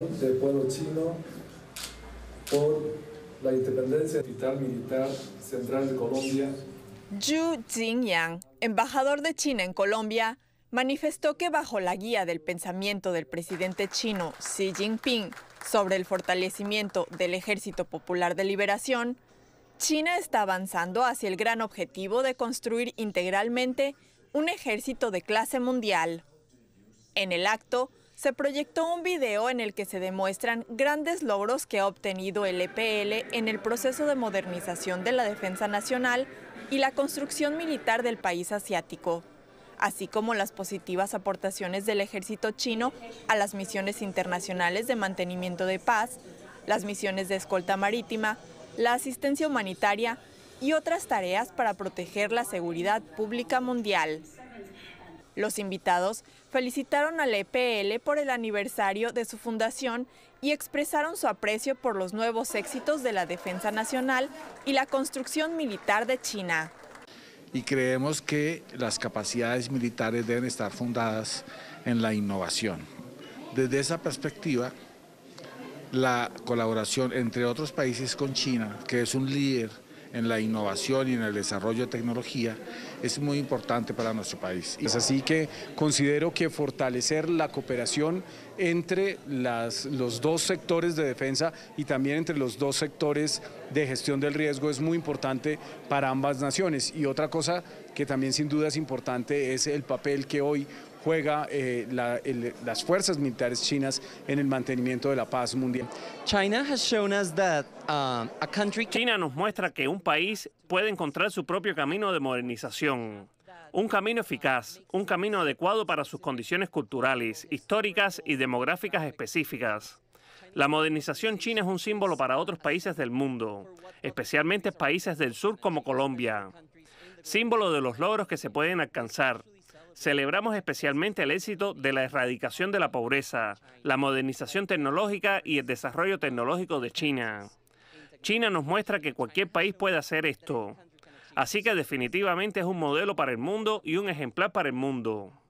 del pueblo chino por la independencia militar central de Colombia. Zhu Jingyang, embajador de China en Colombia, manifestó que bajo la guía del pensamiento del presidente chino Xi Jinping sobre el fortalecimiento del Ejército Popular de Liberación, China está avanzando hacia el gran objetivo de construir integralmente un ejército de clase mundial. En el acto, se proyectó un video en el que se demuestran grandes logros que ha obtenido el EPL en el proceso de modernización de la defensa nacional y la construcción militar del país asiático, así como las positivas aportaciones del ejército chino a las misiones internacionales de mantenimiento de paz, las misiones de escolta marítima, la asistencia humanitaria y otras tareas para proteger la seguridad pública mundial. Los invitados felicitaron a e la EPL por el aniversario de su fundación y expresaron su aprecio por los nuevos éxitos de la defensa nacional y la construcción militar de China. Y creemos que las capacidades militares deben estar fundadas en la innovación. Desde esa perspectiva, la colaboración entre otros países con China, que es un líder en la innovación y en el desarrollo de tecnología es muy importante para nuestro país. Es así que considero que fortalecer la cooperación entre los dos sectores de defensa y también entre los dos sectores de gestión del riesgo es muy importante para ambas naciones. Y otra cosa que también sin duda es importante es el papel que hoy juega eh, las fuerzas militares chinas en el mantenimiento de la paz mundial. Uh, china nos muestra que un país puede encontrar su propio camino de modernización. Un camino eficaz, un camino adecuado para sus condiciones culturales, históricas y demográficas específicas. La modernización china es un símbolo para otros países del mundo, especialmente países del sur como Colombia. Símbolo de los logros que se pueden alcanzar, celebramos especialmente el éxito de la erradicación de la pobreza, la modernización tecnológica y el desarrollo tecnológico de China. China nos muestra que cualquier país puede hacer esto. Así que definitivamente es un modelo para el mundo y un ejemplar para el mundo.